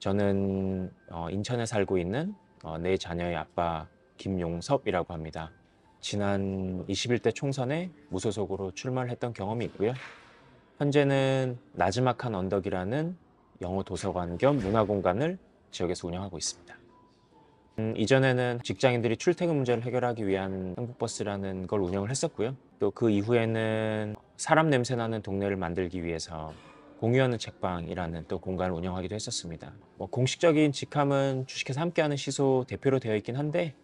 저는 어, 인천에 살고 있는 어, 내 자녀의 아빠 김용섭이라고 합니다. 지난 21대 총선에 무소속으로 출마를 했던 경험이 있고요. 현재는 나즈막한 언덕이라는 영어 도서관 겸 문화 공간을 지역에서 운영하고 있습니다. 음, 이전에는 직장인들이 출퇴근 문제를 해결하기 위한 한국버스라는 걸 운영을 했었고요. 또 그 이후에는 사람 냄새 나는 동네를 만들기 위해서 공유하는 책방이라는 또 공간을 운영하기도 했었습니다. 뭐 공식적인 직함은 주식회사 함께하는 시소 대표로 되어 있긴 한데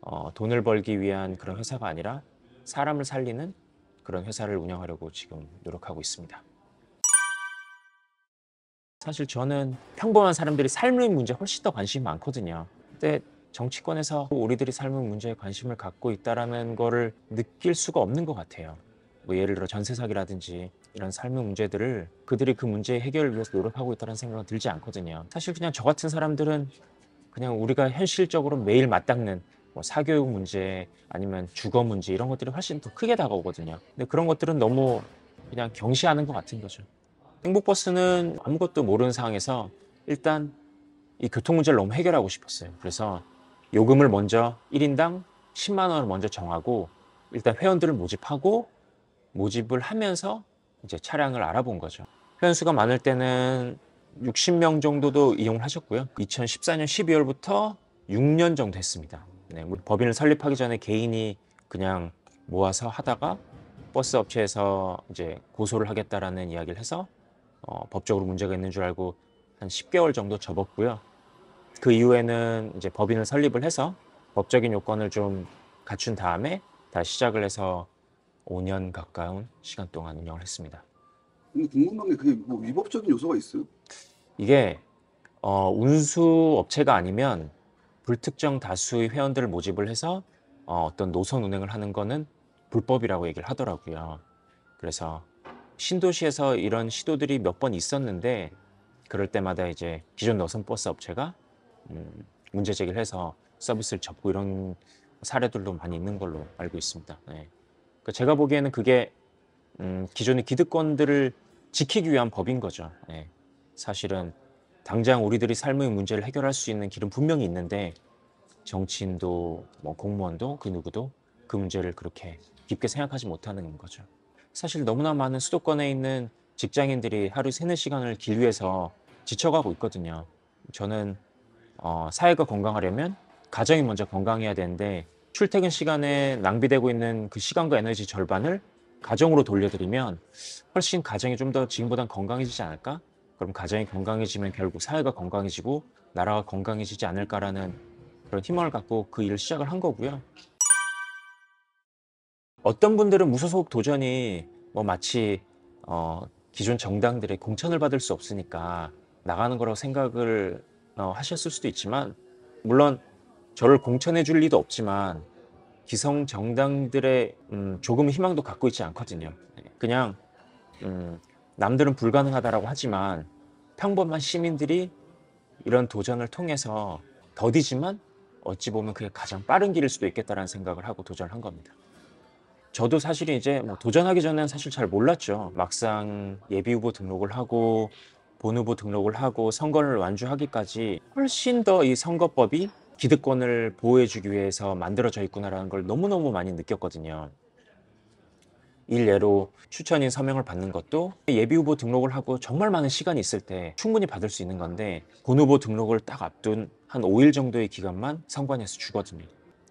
어, 돈을 벌기 위한 그런 회사가 아니라 사람을 살리는 그런 회사를 운영하려고 지금 노력하고 있습니다. 사실 저는 평범한 사람들이 삶의 문제 에 훨씬 더 관심이 많거든요. 근데 정치권에서 우리들이 삶의 문제에 관심을 갖고 있다라는 거를 느낄 수가 없는 것 같아요. 뭐 예를 들어 전세 사기라든지 이런 삶의 문제들을 그들이 그 문제 해결을 위해서 노력하고 있다는 생각은 들지 않거든요. 사실 그냥 저 같은 사람들은 그냥 우리가 현실적으로 매일 맞닿는뭐 사교육 문제 아니면 주거 문제 이런 것들이 훨씬 더 크게 다가오거든요. 근데 그런 것들은 너무 그냥 경시하는 것 같은 거죠. 행복버스는 아무것도 모르는 상황에서 일단 이 교통 문제를 너무 해결하고 싶었어요. 그래서 요금을 먼저 1인당 10만 원을 먼저 정하고 일단 회원들을 모집하고 모집을 하면서 이제 차량을 알아본 거죠. 회원수가 많을 때는 60명 정도도 이용을 하셨고요. 2014년 12월부터 6년 정도 했습니다. 네, 법인을 설립하기 전에 개인이 그냥 모아서 하다가 버스 업체에서 이제 고소를 하겠다라는 이야기를 해서 어, 법적으로 문제가 있는 줄 알고 한 10개월 정도 접었고요. 그 이후에는 이제 법인을 설립을 해서 법적인 요건을 좀 갖춘 다음에 다시 시작을 해서 5년 가까운 시간 동안 운영을 했습니다. 궁금한 게 그게 뭐 위법적인 요소가 있어요? 이게 어, 운수 업체가 아니면 불특정 다수의 회원들을 모집을 해서 어, 어떤 노선 운행을 하는 거는 불법이라고 얘기를 하더라고요. 그래서 신도시에서 이런 시도들이 몇 번 있었는데 그럴 때마다 이제 기존 노선 버스 업체가 음, 문제 제기를 해서 서비스를 접고 이런 사례들도 많이 있는 걸로 알고 있습니다. 네. 그러니까 제가 보기에는 그게 음, 기존의 기득권들을 지키기 위한 법인 거죠. 예. 사실은 당장 우리들이 삶의 문제를 해결할 수 있는 길은 분명히 있는데 정치인도 뭐 공무원도 그 누구도 그 문제를 그렇게 깊게 생각하지 못하는 거죠. 사실 너무나 많은 수도권에 있는 직장인들이 하루 세네 시간을 길 위에서 지쳐가고 있거든요. 저는 어, 사회가 건강하려면 가정이 먼저 건강해야 되는데 출퇴근 시간에 낭비되고 있는 그 시간과 에너지 절반을 가정으로 돌려드리면 훨씬 가정이 좀 더 지금보단 건강해지지 않을까? 그럼 가정이 건강해지면 결국 사회가 건강해지고 나라가 건강해지지 않을까라는 그런 희망을 갖고 그 일을 시작을 한 거고요. 어떤 분들은 무소속 도전이 뭐 마치 어, 기존 정당들의 공천을 받을 수 없으니까 나가는 거라고 생각을 어, 하셨을 수도 있지만 물론 저를 공천해 줄 리도 없지만 기성 정당들의 음, 조금 희망도 갖고 있지 않거든요. 네, 그냥 음, 남들은 불가능하다라고 하지만 평범한 시민들이 이런 도전을 통해서 더디지만 어찌 보면 그게 가장 빠른 길일 수도 있겠다라는 생각을 하고 도전한 겁니다. 저도 사실 이제 뭐 도전하기 전에는 사실 잘 몰랐죠. 막상 예비 후보 등록을 하고 본 후보 등록을 하고 선거를 완주하기까지 훨씬 더 이 선거법이 기득권을 보호해주기 위해서 만들어져 있구나라는 걸 너무너무 많이 느꼈거든요. 일례로 추천인 서명을 받는 것도 예비 후보 등록을 하고 정말 많은 시간이 있을 때 충분히 받을 수 있는 건데 본 후보 등록을 딱 앞둔 한 5일 정도의 기간만 선관위에서 주거든요.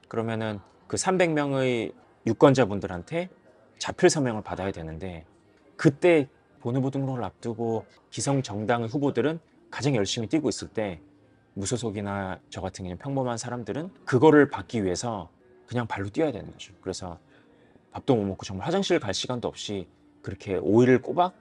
그러면은 그 300명의 유권자분들한테 자필 서명을 받아야 되는데 그때 본 후보 등록을 앞두고 기성 정당의 후보들은 가장 열심히 뛰고 있을 때 무소속이나 저 같은 그냥 평범한 사람들은 그거를 받기 위해서 그냥 발로 뛰어야 되는 거죠. 그래서 밥도 못 먹고 정말 화장실 갈 시간도 없이 그렇게 5일을 꼬박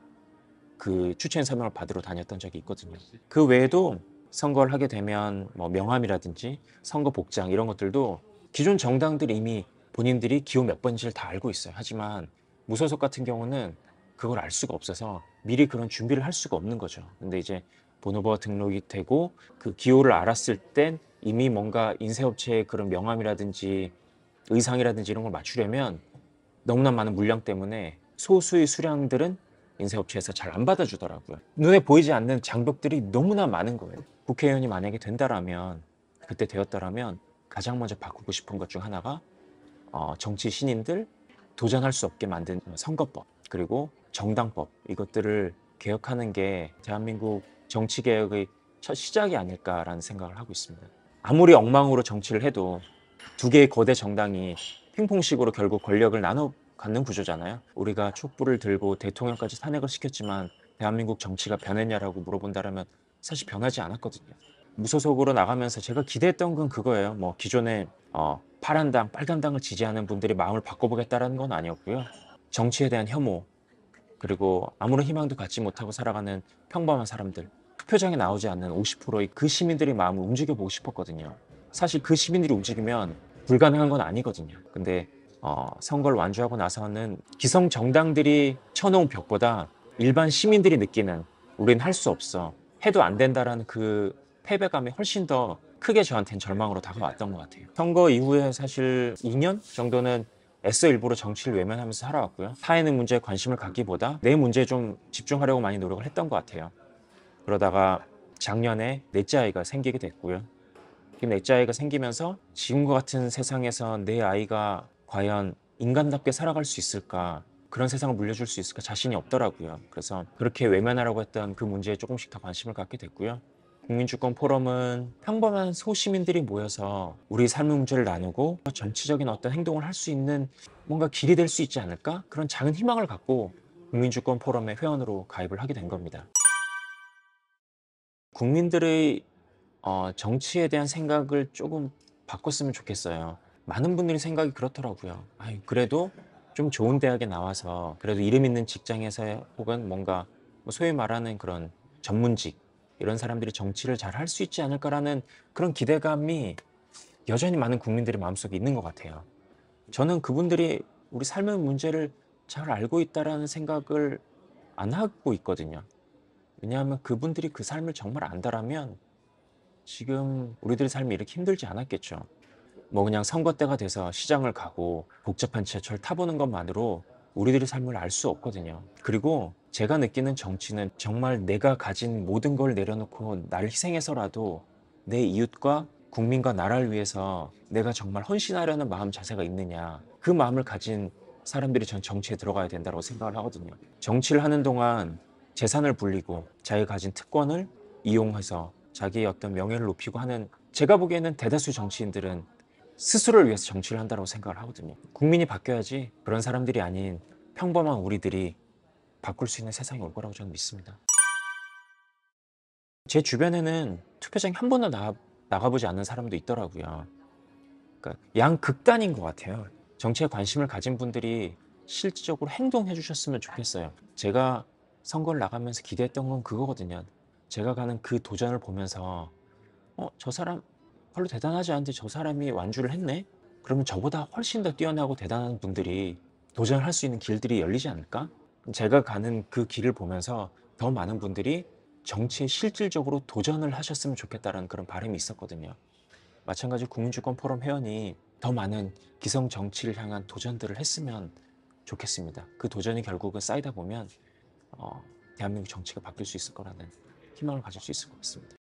그 추천 서명을 받으러 다녔던 적이 있거든요. 그 외에도 선거를 하게 되면 뭐 명함이라든지 선거 복장 이런 것들도 기존 정당들이 이미 본인들이 기호 몇 번지를 다 알고 있어요. 하지만 무소속 같은 경우는 그걸 알 수가 없어서 미리 그런 준비를 할 수가 없는 거죠. 근데 이제 번호부 가 등록이 되고 그 기호를 알았을 땐 이미 뭔가 인쇄업체의 그런 명함이라든지 의상이라든지 이런 걸 맞추려면 너무나 많은 물량 때문에 소수의 수량들은 인쇄업체에서 잘 안 받아주더라고요. 눈에 보이지 않는 장벽들이 너무나 많은 거예요. 국회의원이 만약에 된다라면 그때 되었다라면 가장 먼저 바꾸고 싶은 것 중 하나가 어, 정치 신인들 도전할 수 없게 만든 선거법 그리고 정당법 이것들을 개혁하는 게 대한민국 정치 개혁의 첫 시작이 아닐까라는 생각을 하고 있습니다. 아무리 엉망으로 정치를 해도 두 개의 거대 정당이 핑퐁식으로 결국 권력을 나눠 갖는 구조잖아요. 우리가 촛불을 들고 대통령까지 탄핵을 시켰지만 대한민국 정치가 변했냐라고 물어본다면 사실 변하지 않았거든요. 무소속으로 나가면서 제가 기대했던 건 그거예요. 뭐 기존에 어, 파란당, 빨간당을 지지하는 분들이 마음을 바꿔보겠다라는 건 아니었고요. 정치에 대한 혐오, 그리고 아무런 희망도 갖지 못하고 살아가는 평범한 사람들 투표장에 나오지 않는 50%의 그 시민들의 마음을 움직여보고 싶었거든요. 사실 그 시민들이 움직이면 불가능한 건 아니거든요. 근데 어, 선거를 완주하고 나서는 기성 정당들이 쳐놓은 벽보다 일반 시민들이 느끼는 우린 할 수 없어 해도 안 된다라는 그 패배감이 훨씬 더 크게 저한테는 절망으로 다가왔던 것 같아요. 선거 이후에 사실 2년 정도는 애써 일부러 정치를 외면하면서 살아왔고요. 사회는 문제에 관심을 갖기보다 내 문제에 좀 집중하려고 많이 노력을 했던 것 같아요. 그러다가 작년에 넷째 아이가 생기게 됐고요. 지금 넷째 아이가 생기면서 지금과 같은 세상에서 내 아이가 과연 인간답게 살아갈 수 있을까 그런 세상을 물려줄 수 있을까 자신이 없더라고요. 그래서 그렇게 외면하라고 했던 그 문제에 조금씩 더 관심을 갖게 됐고요. 국민주권 포럼은 평범한 소시민들이 모여서 우리 삶의 문제를 나누고 전체적인 어떤 행동을 할 수 있는 뭔가 길이 될 수 있지 않을까 그런 작은 희망을 갖고 국민주권 포럼의 회원으로 가입을 하게 된 겁니다. 국민들의 어, 정치에 대한 생각을 조금 바꿨으면 좋겠어요. 많은 분들이 생각이 그렇더라고요. 아유, 그래도 좀 좋은 대학에 나와서 그래도 이름 있는 직장에서 혹은 뭔가 뭐 소위 말하는 그런 전문직 이런 사람들이 정치를 잘 할 수 있지 않을까라는 그런 기대감이 여전히 많은 국민들의 마음속에 있는 것 같아요. 저는 그분들이 우리 삶의 문제를 잘 알고 있다라는 생각을 안 하고 있거든요. 왜냐하면 그분들이 그 삶을 정말 안다라면 지금 우리들의 삶이 이렇게 힘들지 않았겠죠. 뭐 그냥 선거 때가 돼서 시장을 가고 복잡한 지하철 타보는 것만으로 우리들의 삶을 알 수 없거든요. 그리고 제가 느끼는 정치는 정말 내가 가진 모든 걸 내려놓고 나를 희생해서라도 내 이웃과 국민과 나라를 위해서 내가 정말 헌신하려는 마음 자세가 있느냐 그 마음을 가진 사람들이 전 정치에 들어가야 된다고 생각을 하거든요. 정치를 하는 동안 재산을 불리고 자기가 가진 특권을 이용해서 자기의 어떤 명예를 높이고 하는 제가 보기에는 대다수 정치인들은 스스로를 위해서 정치를 한다고 생각을 하거든요. 국민이 바뀌어야지 그런 사람들이 아닌 평범한 우리들이 바꿀 수 있는 세상이 올 거라고 저는 믿습니다. 제 주변에는 투표장에 한 번도 나, 나가보지 않는 사람도 있더라고요. 그러니까 양 극단인 것 같아요. 정치에 관심을 가진 분들이 실질적으로 행동해 주셨으면 좋겠어요. 제가 선거를 나가면서 기대했던 건 그거거든요. 제가 가는 그 도전을 보면서 어, 저 사람 별로 대단하지 않은데 저 사람이 완주를 했네? 그러면 저보다 훨씬 더 뛰어나고 대단한 분들이 도전할 수 있는 길들이 열리지 않을까? 제가 가는 그 길을 보면서 더 많은 분들이 정치에 실질적으로 도전을 하셨으면 좋겠다는 그런 바람이 있었거든요. 마찬가지 국민주권 포럼 회원이 더 많은 기성 정치를 향한 도전들을 했으면 좋겠습니다. 그 도전이 결국은 쌓이다 보면 어, 대한민국 정치가 바뀔 수 있을 거라는 희망을 가질 수 있을 것 같습니다.